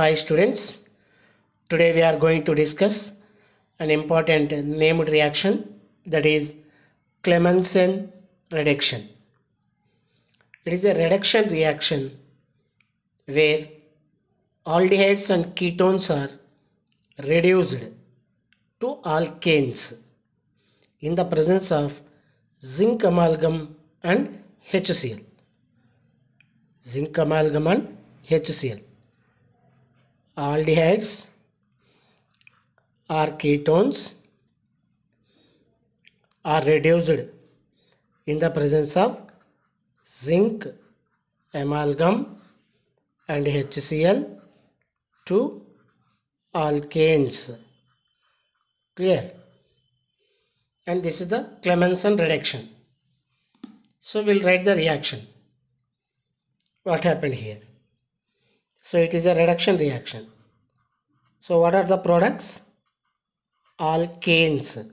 Hi students, today we are going to discuss an important named reaction that is Clemmensen reduction. It is a reduction reaction where aldehydes and ketones are reduced to alkanes in the presence of zinc amalgam and HCl. Zinc amalgam and HCl aldehydes or ketones are reduced in the presence of zinc amalgam and HCl to alkanes clear and this is the Clemenson reduction so we'll write the reaction what happened here so it is a reduction reaction. So what are the products? Alkanes.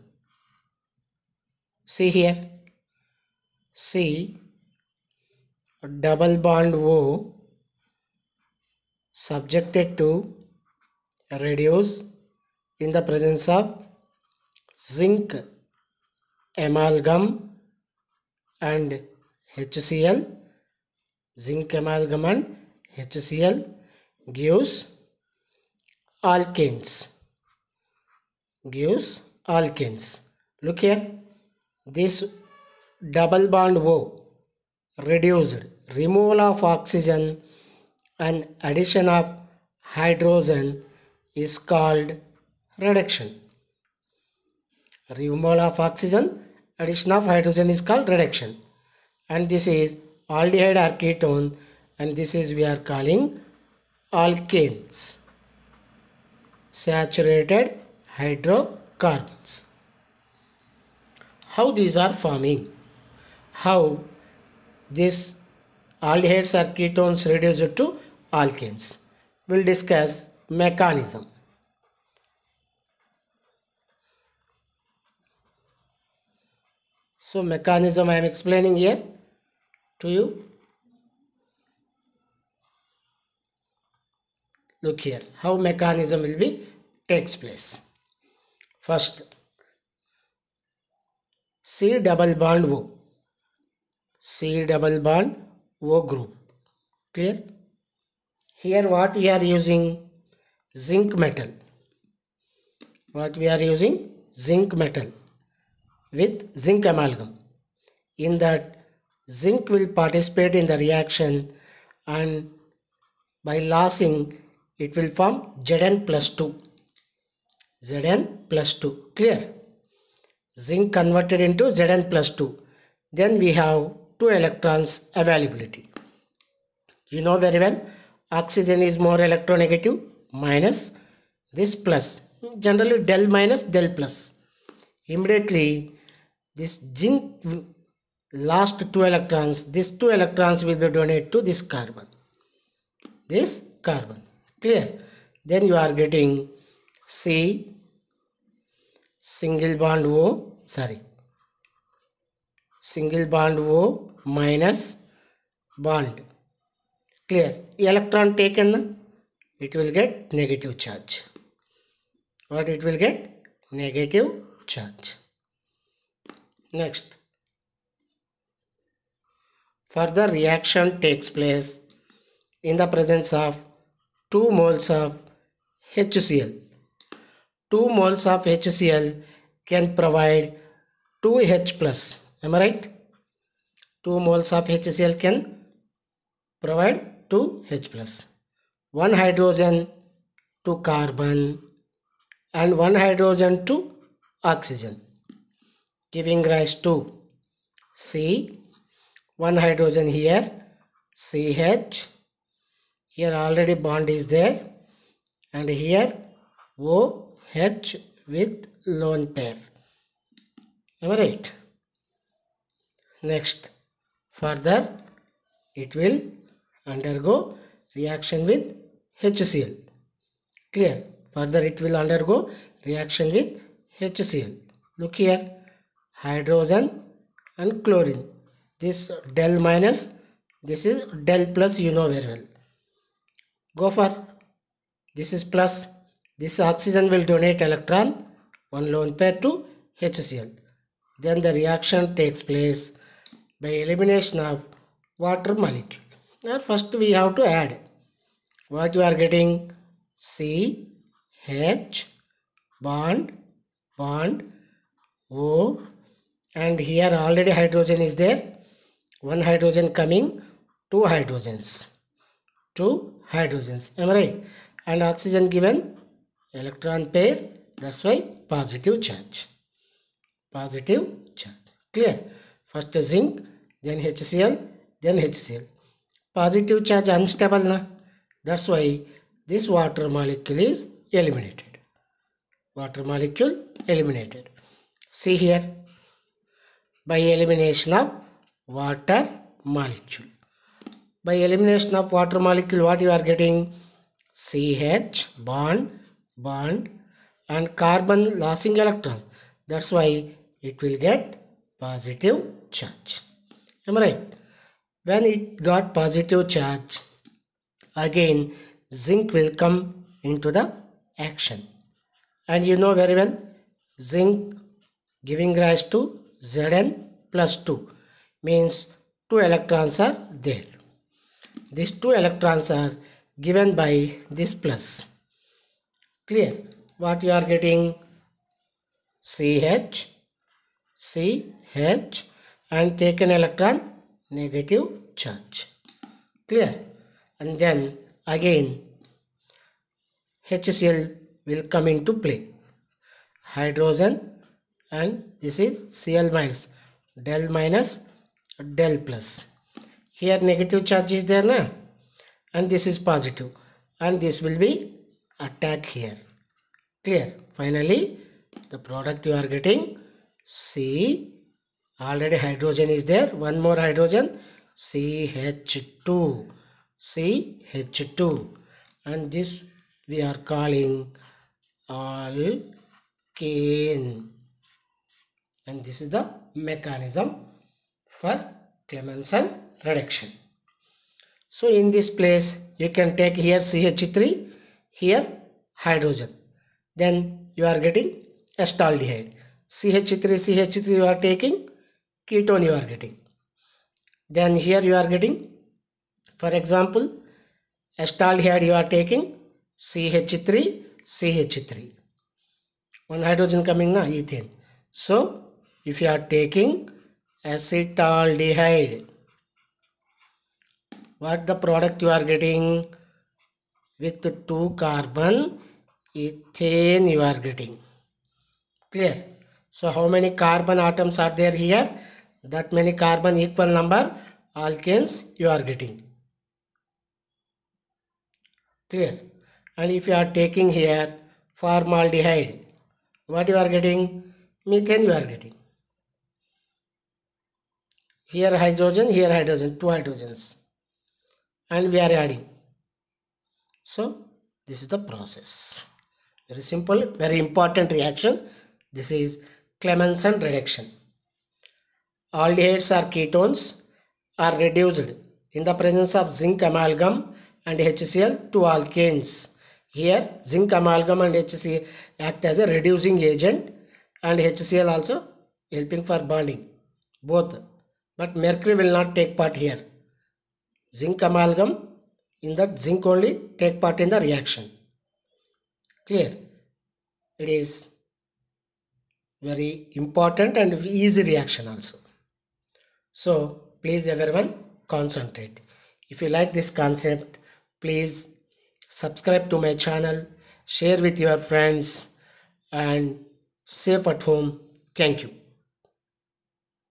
See here. C double bond O subjected to reduce in the presence of zinc amalgam and HCl zinc amalgam and HCl gives alkenes. gives alkenes. look here this double bond O reduced removal of oxygen and addition of hydrogen is called reduction removal of oxygen addition of hydrogen is called reduction and this is aldehyde or ketone and this is we are calling alkanes, saturated hydrocarbons. How these are forming? How these aldehydes or ketones reduced to alkanes? We'll discuss mechanism. So mechanism I am explaining here to you. Look here, how mechanism will be takes place. First, C double bond O. C double bond O group. Clear? Here what we are using? Zinc metal. What we are using? Zinc metal with zinc amalgam. In that zinc will participate in the reaction and by losing it will form Zn plus 2 Zn plus 2 clear zinc converted into Zn plus 2 then we have two electrons availability you know very well oxygen is more electronegative minus this plus generally del minus del plus immediately this zinc last two electrons these two electrons will be donated to this carbon this carbon clear then you are getting c single bond o sorry single bond o minus bond clear electron taken it will get negative charge what it will get negative charge next further reaction takes place in the presence of 2 moles of HCl. 2 moles of HCl can provide 2H plus. Am I right? 2 moles of HCl can provide 2H plus. 1 hydrogen to carbon and 1 hydrogen to oxygen giving rise to C. 1 hydrogen here CH here already bond is there and here OH with lone pair am I right next further it will undergo reaction with HCl clear further it will undergo reaction with HCl look here hydrogen and chlorine this del minus this is del plus you know very well Go for this is plus this oxygen will donate electron one lone pair to HCl then the reaction takes place by elimination of water molecule now first we have to add what you are getting C H bond bond O and here already hydrogen is there one hydrogen coming two hydrogens two hydrogens am I right and oxygen given electron pair that's why positive charge positive charge clear first zinc then HCl then HCl positive charge unstable na that's why this water molecule is eliminated water molecule eliminated see here by elimination of water molecule by elimination of water molecule what you are getting CH bond bond and carbon losing electron that's why it will get positive charge am I right when it got positive charge again zinc will come into the action and you know very well zinc giving rise to Zn plus 2 means two electrons are there these two electrons are given by this plus clear what you are getting CH CH and take an electron negative charge clear and then again HCl will come into play hydrogen and this is Cl minus del minus del plus here negative charge is there na and this is positive and this will be attack here clear finally the product you are getting C already hydrogen is there one more hydrogen CH2 CH2 and this we are calling alkane and this is the mechanism for clemson reduction. So in this place you can take here CH3, here hydrogen. Then you are getting acetaldehyde. CH3, CH3 you are taking, ketone you are getting. Then here you are getting, for example, acetaldehyde you are taking CH3, CH3. One hydrogen coming now, ethane. So if you are taking acetaldehyde what the product you are getting with two carbon ethane you are getting clear so how many carbon atoms are there here that many carbon equal number alkanes you are getting clear and if you are taking here formaldehyde what you are getting methane you are getting here hydrogen here hydrogen two hydrogens and we are adding so this is the process very simple very important reaction this is clemensen reduction aldehydes or ketones are reduced in the presence of zinc amalgam and hcl to alkanes here zinc amalgam and hcl act as a reducing agent and hcl also helping for bonding both but mercury will not take part here zinc amalgam. In that zinc only take part in the reaction. Clear? It is very important and easy reaction also. So please everyone concentrate. If you like this concept, please subscribe to my channel, share with your friends and safe at home. Thank you.